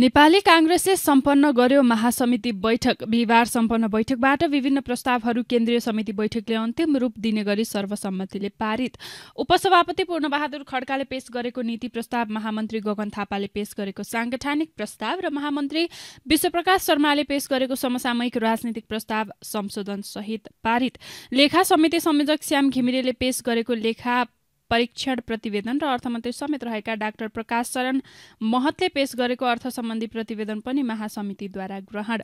नेपाली काङ्ग्रेसले सम्पन्न गर्यो महासमिति बैठक बिहिबार सम्पन्न बैठकबाट विभिन्न प्रस्तावहरू केन्द्रीय समिति बैठकले अन्तिम रूप दिने गरी सर्वसम्मतिले पारित उपसभापति पूर्णबहादुर खड्काले पेश गरेको नीति प्रस्ताव महामन्त्री गगन थापाले पेश गरेको साङ्गठनिक प्रस्ताव र महामन्त्री विश्वप्रकाश शर्माले पेश गरेको समसामयिक राजनीतिक प्रस्ताव संशोधन सहित पारित लेखा समिति संयोजक श्याम घिमिरेले पेश गरेको लेखा परीक्षण प्रतिवेदन र अर्थमन्त्री समेत रहेका डाक्टर प्रकाश चरण महतले पेश गरेको अर्थ सम्बन्धी प्रतिवेदन पनि महासमितिद्वारा ग्रहण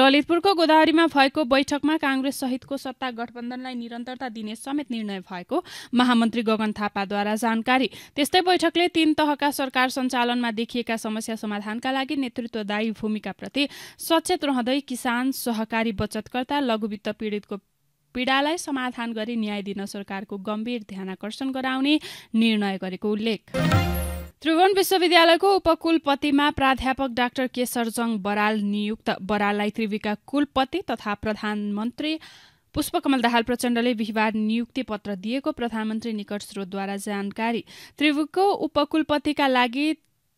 ललितपुरको गोदावरीमा भएको बैठकमा काङ्ग्रेस सहितको सत्ता गठबन्धनलाई निरन्तरता दिने समेत निर्णय भएको महामन्त्री गगन थापाद्वारा जानकारी त्यस्तै बैठकले तीन तहका सरकार सञ्चालनमा देखिएका समस्या समाधानका लागि नेतृत्वदायी भूमिकाप्रति सचेत रहँदै किसान सहकारी बचतकर्ता लघुवित्त पीडितको पीडालाई समाधान गरी न्याय दिन सरकारको गम्भीर ध्यान आकर्षण गराउने निर्णय गरेको उल्लेख त्रिभुवन विश्वविद्यालयको उपकुलपतिमा प्राध्यापक डाक्टर केशरजङ बराल नियुक्त बराललाई त्रिवीका कुलपति तथा प्रधानमन्त्री पुष्पकमल दाहाल प्रचण्डले बिहिबार नियुक्ति पत्र दिएको प्रधानमन्त्री निकट स्रोतद्वारा जानकारी त्रिभुको उपकुलपतिका लागि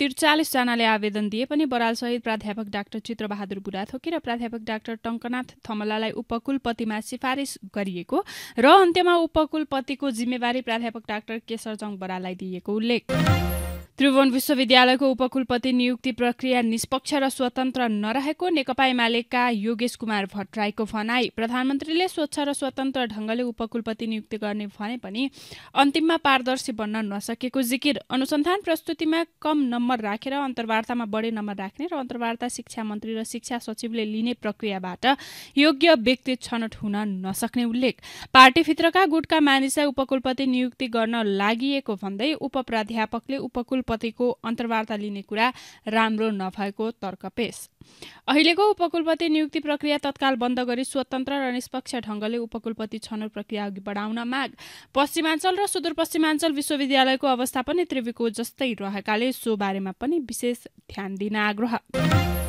त्रिचालिसजनाले आवेदन दिए पनि बरालसहित प्राध्यापक डाक्टर चित्रबहादुर बुढाथोकी र प्राध्यापक डाक्टर टङ्कनाथ थमलालाई उपकुलपतिमा सिफारिस गरिएको र अन्त्यमा उपकुलपतिको जिम्मेवारी प्राध्यापक डाक्टर केशरजङ बराललाई दिएको उल्लेख त्रिभुवन विश्वविद्यालयको उपकुलपति नियुक्ति प्रक्रिया निष्पक्ष र स्वतन्त्र नरहेको नेकपा एमालेका योगेश कुमार भट्टराईको भनाई प्रधानमन्त्रीले स्वच्छ र स्वतन्त्र ढङ्गले उपकुलपति नियुक्ति गर्ने भने पनि अन्तिममा पारदर्शी बन्न नसकेको जिकिर अनुसन्धान प्रस्तुतिमा कम नम्बर राखेर रा, अन्तर्वार्तामा बढी नम्बर राख्ने र अन्तर्वार्ता शिक्षा मन्त्री र शिक्षा सचिवले लिने प्रक्रियाबाट योग्य व्यक्ति छनौट हुन नसक्ने उल्लेख पार्टीभित्रका गुटका मानिसलाई उपकुलपति नियुक्ति गर्न लागि भन्दै उप प्राध्यापकले उपकुल उपकुलपतिको अन्तर्वार्ता लिने कुरा राम्रो नभएको तर्क पेश अहिलेको उपकुलपति नियुक्ति प्रक्रिया तत्काल बन्द गरी स्वतन्त्र र निष्पक्ष ढंगले उपकुलपति छनौट प्रक्रिया अघि बढाउन माग पश्चिमाञ्चल र सुदूरपश्चिमाञ्चल विश्वविद्यालयको अवस्था पनि त्रिवीको जस्तै रहेकाले सो बारेमा पनि विशेष ध्यान दिन आग्रह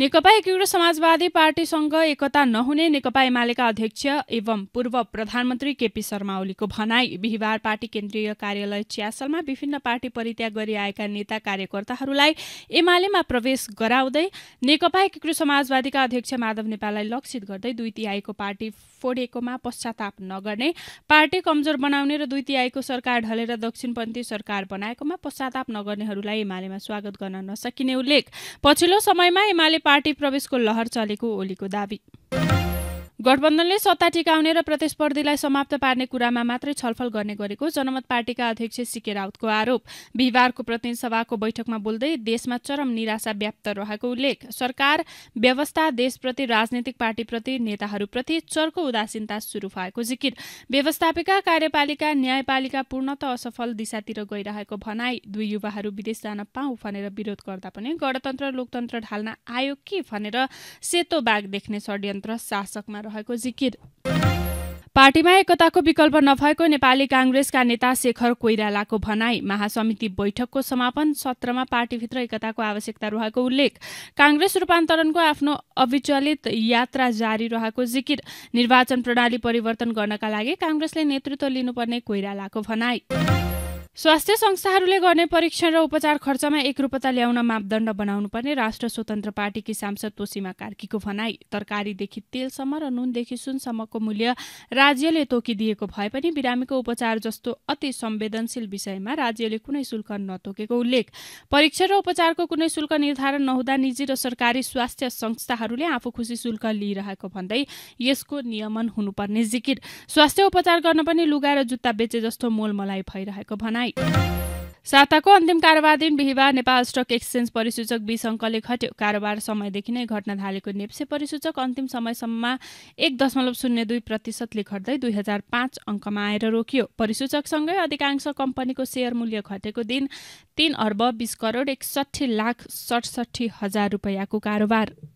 नेकपा एकीकृत समाजवादी पार्टीसँग एकता नहुने नेकपा एमालेका अध्यक्ष एवं पूर्व प्रधानमन्त्री केपी शर्मा ओलीको भनाई बिहिबार पार्टी केन्द्रीय कार्यालय च्यासलमा विभिन्न पार्टी परित्याग गरी आएका नेता कार्यकर्ताहरूलाई एमालेमा प्रवेश गराउँदै नेकपा एकीकृत समाजवादीका अध्यक्ष माधव नेपाललाई लक्षित गर्दै दुई तिहाईको पार्टी फोडेकोमा पश्चाताप नगर्ने पार्टी कमजोर बनाउने र दुई तिहाईको सरकार ढलेर दक्षिणपन्थी सरकार बनाएकोमा पश्चाताप नगर्नेहरूलाई एमालेमा स्वागत गर्न नसकिने उल्लेख पछिल्लो समयमा एमाले पार्टी प्रवेशको लहर चलेको ओलीको दावी गठबन्धनले सत्ता टिकाउने र प्रतिस्पर्धीलाई समाप्त पार्ने कुरामा मात्रै छलफल गर्ने गरेको जनमत पार्टीका अध्यक्ष सिके राउतको आरोप बिहिबारको प्रतिनिधि सभाको बैठकमा बोल्दै देशमा चरम निराशा व्याप्त रहेको उल्लेख सरकार व्यवस्था देशप्रति राजनैतिक पार्टीप्रति नेताहरूप्रति चर्को उदासीनता सुरु भएको जिकिर व्यवस्थापिका कार्यपालिका न्यायपालिका पूर्णत असफल दिशातिर गइरहेको भनाई दुई युवाहरू विदेश जान पाऊ भनेर विरोध गर्दा पनि गणतन्त्र लोकतन्त्र ढाल्न आयो कि भनेर सेतो बाघ देख्ने षड्यन्त्र शासकमा रहेको जिकिर पार्टीमा एकताको विकल्प नभएको नेपाली काङ्ग्रेसका नेता शेखर कोइरालाको भनाई महासमिति बैठकको समापन सत्रमा पार्टीभित्र एकताको आवश्यकता रहेको उल्लेख काङ्ग्रेस रूपान्तरणको आफ्नो अविचलित यात्रा जारी रहेको जिकिर निर्वाचन प्रणाली परिवर्तन गर्नका लागि काङ्ग्रेसले नेतृत्व लिनुपर्ने कोइरालाको भनाई स्वास्थ्य संस्थाहरूले गर्ने परीक्षण र उपचार खर्चमा एक रूपता ल्याउन मापदण्ड बनाउनुपर्ने राष्ट्र स्वतन्त्र पार्टीकी सांसद तोसीमा कार्कीको भनाई तरकारीदेखि तेलसम्म र नुनदेखि सुनसम्मको मूल्य राज्यले तोकिदिएको भए पनि बिरामीको उपचार जस्तो अति संवेदनशील विषयमा राज्यले कुनै शुल्क नतोकेको उल्लेख परीक्षण र उपचारको कुनै शुल्क निर्धारण नहुँदा निजी र सरकारी स्वास्थ्य संस्थाहरूले आफू खुसी शुल्क लिइरहेको भन्दै यसको नियमन हुनुपर्ने जिकिर स्वास्थ्य उपचार गर्न पनि लुगा र जुत्ता बेचे जस्तो मोलमलाइ भइरहेको भनाई साताको अन्तिम कारोबार दिन बिहिबार नेपाल स्टक एक्सचेन्ज परिसूचक बिस अङ्कले घट्यो कारोबार समयदेखि नै घट्न थालेको नेप्से परिसूचक अन्तिम समयसम्ममा एक दशमलव शून्य दुई प्रतिशतले घट्दै दुई हजार पाँच अङ्कमा आएर रोकियो परिसूचकसँगै अधिकांश कम्पनीको सेयर मूल्य घटेको दिन तीन अर्ब बिस करोड एकसठी लाख सडसठी हजार रुपियाँको कारोबार